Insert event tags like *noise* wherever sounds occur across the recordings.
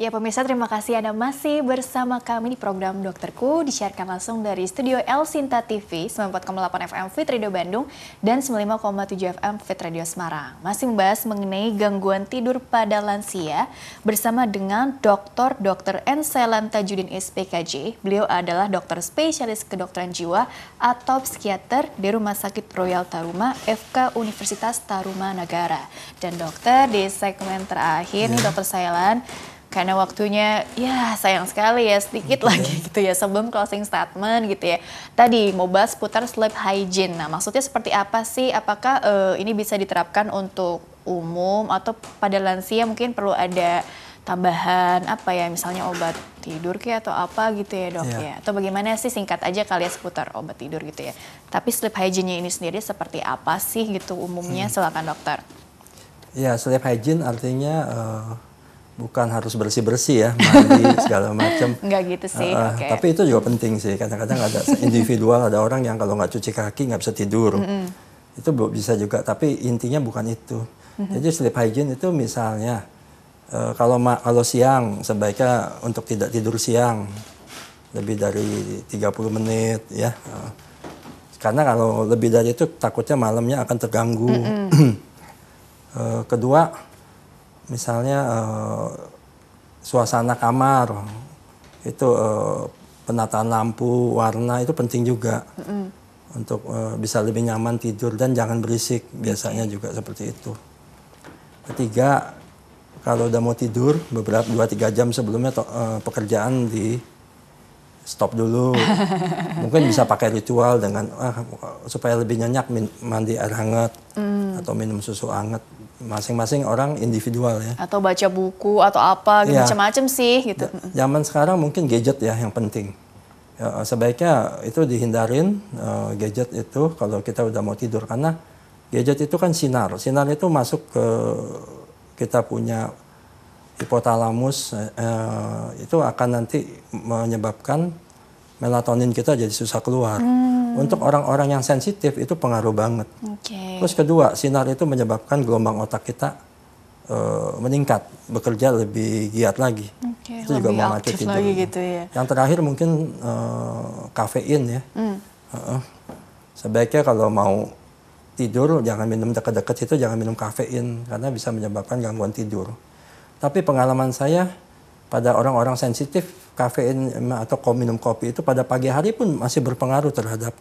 Ya pemirsa terima kasih Anda masih bersama kami di program Dokterku disiarkan langsung dari studio El Sinta TV 94,8 FM Fit Radio Bandung dan 95,7 FM Fit Radio Semarang. Masih membahas mengenai gangguan tidur pada lansia bersama dengan Dr. Dr. Enselan Tajudin SPKJ. Beliau adalah dokter spesialis kedokteran jiwa atau psikiater di Rumah Sakit Royal Taruma FK Universitas Taruma Negara. Dan dokter di segmen terakhir yeah. nih ya. Dokter Sailan karena waktunya ya sayang sekali ya sedikit iya. lagi gitu ya sebelum closing statement gitu ya. Tadi mau bahas putar sleep hygiene. Nah, maksudnya seperti apa sih? Apakah uh, ini bisa diterapkan untuk umum atau pada lansia mungkin perlu ada tambahan apa ya misalnya obat tidur kayak atau apa gitu ya dok yeah. ya atau bagaimana sih singkat aja kali ya seputar obat tidur gitu ya tapi sleep hygiene ini sendiri seperti apa sih gitu umumnya hmm. silakan dokter ya yeah, sleep hygiene artinya uh, bukan harus bersih bersih ya mandi *laughs* segala macam nggak gitu sih uh, okay. tapi itu juga penting sih kadang-kadang ada *laughs* individual ada orang yang kalau nggak cuci kaki nggak bisa tidur mm -hmm. itu bisa juga tapi intinya bukan itu mm -hmm. jadi sleep hygiene itu misalnya uh, kalau kalau siang sebaiknya untuk tidak tidur siang lebih dari 30 menit ya uh, karena kalau lebih dari itu takutnya malamnya akan terganggu mm -hmm. uh, kedua misalnya uh, suasana kamar itu uh, penataan lampu warna itu penting juga mm -hmm. untuk uh, bisa lebih nyaman tidur dan jangan berisik biasanya juga seperti itu ketiga kalau udah mau tidur beberapa dua tiga jam sebelumnya to, uh, pekerjaan di stop dulu *laughs* mungkin bisa pakai ritual dengan uh, supaya lebih nyenyak mandi air hangat mm. atau minum susu hangat masing-masing orang individual ya. Atau baca buku atau apa iya. gitu ya. macam-macam sih gitu. Zaman sekarang mungkin gadget ya yang penting. Ya, eh, sebaiknya itu dihindarin uh, gadget itu kalau kita udah mau tidur karena gadget itu kan sinar. Sinar itu masuk ke kita punya hipotalamus uh, itu akan nanti menyebabkan melatonin kita jadi susah keluar. Hmm untuk orang-orang yang sensitif itu pengaruh banget. Okay. Terus kedua, sinar itu menyebabkan gelombang otak kita e, meningkat, bekerja lebih giat lagi. Okay, itu juga aktif tidur. tidurnya. gitu ya. Yang terakhir mungkin e, kafein ya. Mm. E -e. Sebaiknya kalau mau tidur jangan minum dekat-dekat itu jangan minum kafein karena bisa menyebabkan gangguan tidur. Tapi pengalaman saya pada orang-orang sensitif kafein atau minum kopi itu pada pagi hari pun masih berpengaruh terhadap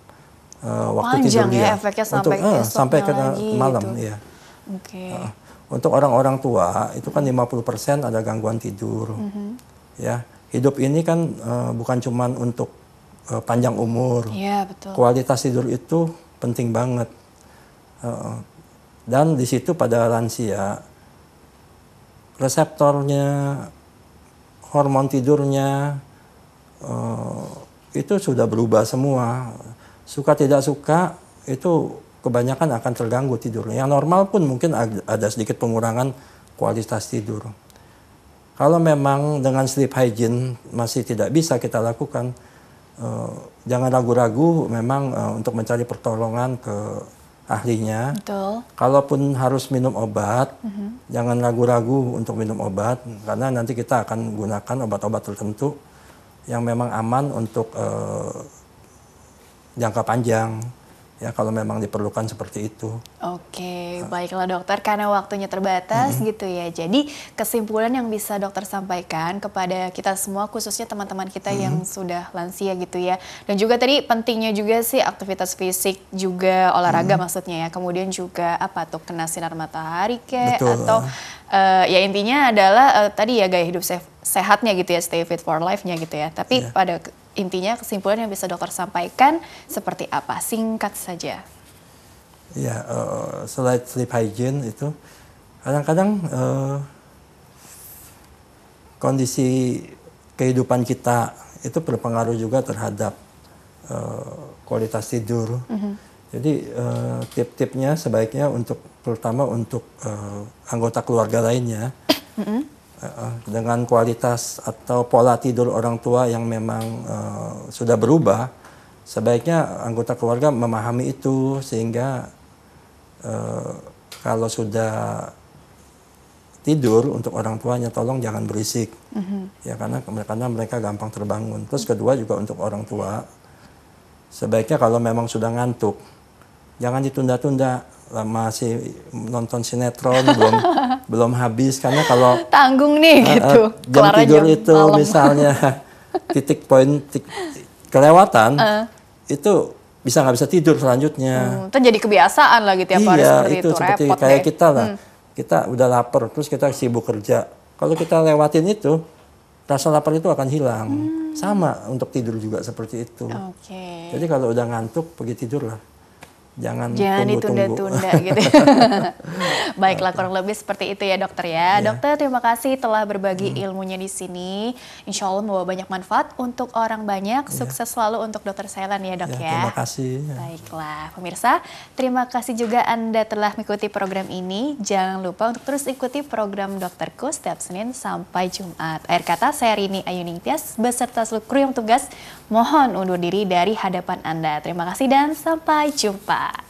uh, waktu Panjang tidur dia. Ya, efeknya sampai untuk, uh, eh, sampai ke gitu. malam gitu. ya. Oke. Okay. Uh, eh, untuk orang-orang tua itu kan 50% ada gangguan tidur. Mm -hmm. Ya, hidup ini kan uh, bukan cuma untuk uh, panjang umur. yeah, betul. Kualitas tidur itu penting banget. Uh, dan di situ pada lansia reseptornya hormon tidurnya uh, itu sudah berubah semua. Suka tidak suka itu kebanyakan akan terganggu tidurnya. Yang normal pun mungkin ada sedikit pengurangan kualitas tidur. Kalau memang dengan sleep hygiene masih tidak bisa kita lakukan, uh, jangan ragu-ragu memang uh, untuk mencari pertolongan ke ahlinya. Betul. Kalaupun harus minum obat, mm -hmm jangan ragu-ragu untuk minum obat karena nanti kita akan gunakan obat-obat tertentu yang memang aman untuk uh, jangka panjang ya kalau memang diperlukan seperti itu. Oke, baiklah dokter karena waktunya terbatas mm -hmm. gitu ya. Jadi kesimpulan yang bisa dokter sampaikan kepada kita semua khususnya teman-teman kita mm -hmm. yang mm-hmm. sudah lansia gitu ya. Dan juga tadi pentingnya juga sih aktivitas fisik juga olahraga mm -hmm. maksudnya ya. Kemudian juga apa tuh kena sinar matahari ke atau uh, ya intinya adalah uh, tadi ya gaya hidup sehatnya gitu ya stay fit for life-nya gitu ya. Tapi yeah. pada intinya kesimpulan yang bisa dokter sampaikan seperti apa? Singkat saja. Ya, uh, eh, selain sleep hygiene itu kadang-kadang uh, kondisi kehidupan kita itu berpengaruh juga terhadap uh, kualitas tidur. Mm -hmm. Jadi uh, tip-tipnya sebaiknya untuk terutama untuk uh, anggota keluarga lainnya. Mm -hmm Eh, dengan kualitas atau pola tidur orang tua yang memang uh, sudah berubah, sebaiknya anggota keluarga memahami itu sehingga uh, kalau sudah tidur untuk orang tuanya tolong jangan berisik mm-hmm. ya karena karena mereka gampang terbangun terus kedua juga untuk orang tua sebaiknya kalau memang sudah ngantuk jangan ditunda-tunda masih nonton sinetron *laughs* belum belum habis karena kalau tanggung nih uh, gitu jam tidur itu malam. misalnya *laughs* titik poin titik, kelewatan uh. itu bisa nggak bisa tidur selanjutnya hmm, itu jadi kebiasaan gitu ya iya, hari seperti itu, itu. seperti Repot kayak deh. kita lah hmm. kita udah lapar terus kita sibuk kerja kalau kita lewatin itu rasa lapar itu akan hilang hmm. sama untuk tidur juga seperti itu okay. jadi kalau udah ngantuk pergi tidur lah jangan, ditunda-tunda *laughs* gitu. *laughs* Baiklah kurang lebih seperti itu ya dokter ya. ya. Dokter terima kasih telah berbagi hmm. ilmunya di sini. Insya Allah membawa banyak manfaat untuk orang banyak. Ya. Sukses selalu untuk dokter Selan ya dok ya. ya. Terima kasih. Baiklah pemirsa, terima kasih juga Anda telah mengikuti program ini. Jangan lupa untuk terus ikuti program dokterku setiap Senin sampai Jumat. Akhir kata saya Rini Ayuning Tias beserta seluruh kru yang tugas mohon undur diri dari hadapan Anda. Terima kasih dan sampai jumpa.